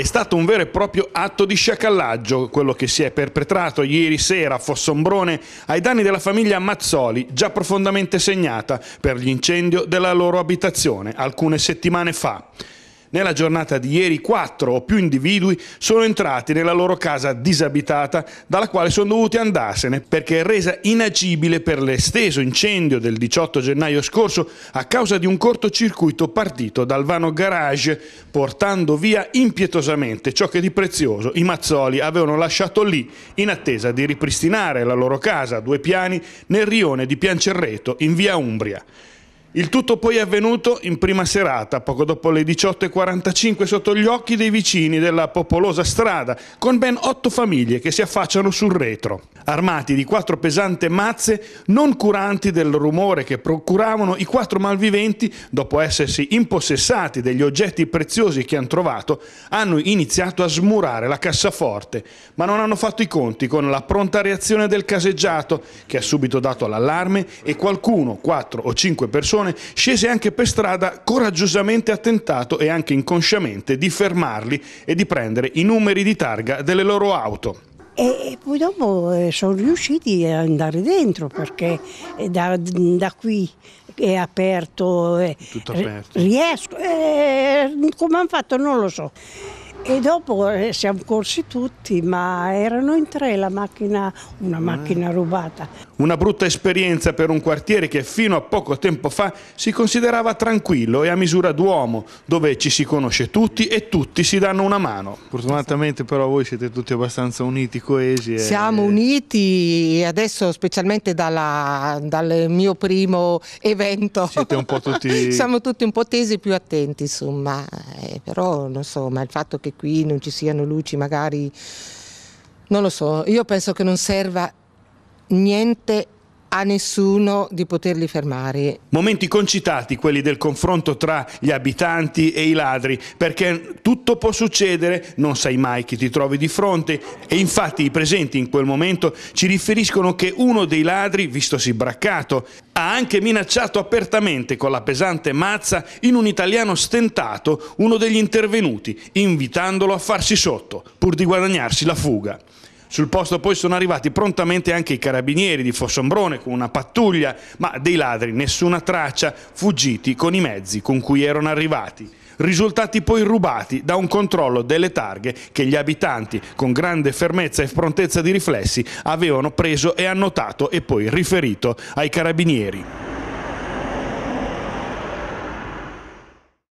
È stato un vero e proprio atto di sciacallaggio quello che si è perpetrato ieri sera a Fossombrone ai danni della famiglia Mazzoli, già profondamente segnata per l'incendio della loro abitazione alcune settimane fa. Nella giornata di ieri quattro o più individui sono entrati nella loro casa disabitata dalla quale sono dovuti andarsene perché resa inagibile per l'esteso incendio del 18 gennaio scorso a causa di un cortocircuito partito dal vano garage portando via impietosamente ciò che di prezioso i mazzoli avevano lasciato lì in attesa di ripristinare la loro casa a due piani nel rione di Piancerreto in via Umbria. Il tutto poi è avvenuto in prima serata, poco dopo le 18.45, sotto gli occhi dei vicini della popolosa strada, con ben otto famiglie che si affacciano sul retro, armati di quattro pesante mazze, non curanti del rumore che procuravano i quattro malviventi, dopo essersi impossessati degli oggetti preziosi che hanno trovato, hanno iniziato a smurare la cassaforte, ma non hanno fatto i conti con la pronta reazione del caseggiato, che ha subito dato l'allarme e qualcuno, quattro o cinque persone, persone scese anche per strada coraggiosamente attentato e anche inconsciamente di fermarli e di prendere i numeri di targa delle loro auto. E poi dopo eh, sono riusciti ad andare dentro perché eh, da, da qui è aperto, eh, Tutto aperto. riesco, eh, come hanno fatto non lo so. E dopo eh, siamo corsi tutti, ma erano in tre la macchina, una ah. macchina rubata. Una brutta esperienza per un quartiere che fino a poco tempo fa si considerava tranquillo e a misura d'uomo, dove ci si conosce tutti e tutti si danno una mano. Fortunatamente però voi siete tutti abbastanza uniti, coesi. E... Siamo uniti e adesso specialmente dalla, dal mio primo evento. Siete un po' tutti... Siamo tutti un po' tesi più attenti, insomma, eh, però insomma, il fatto che qui non ci siano luci, magari non lo so, io penso che non serva niente a nessuno di poterli fermare. Momenti concitati quelli del confronto tra gli abitanti e i ladri, perché tutto può succedere, non sai mai chi ti trovi di fronte e infatti i presenti in quel momento ci riferiscono che uno dei ladri, vistosi braccato, ha anche minacciato apertamente con la pesante mazza in un italiano stentato uno degli intervenuti, invitandolo a farsi sotto, pur di guadagnarsi la fuga. Sul posto poi sono arrivati prontamente anche i carabinieri di Fossombrone con una pattuglia, ma dei ladri nessuna traccia, fuggiti con i mezzi con cui erano arrivati. Risultati poi rubati da un controllo delle targhe che gli abitanti, con grande fermezza e prontezza di riflessi, avevano preso e annotato e poi riferito ai carabinieri.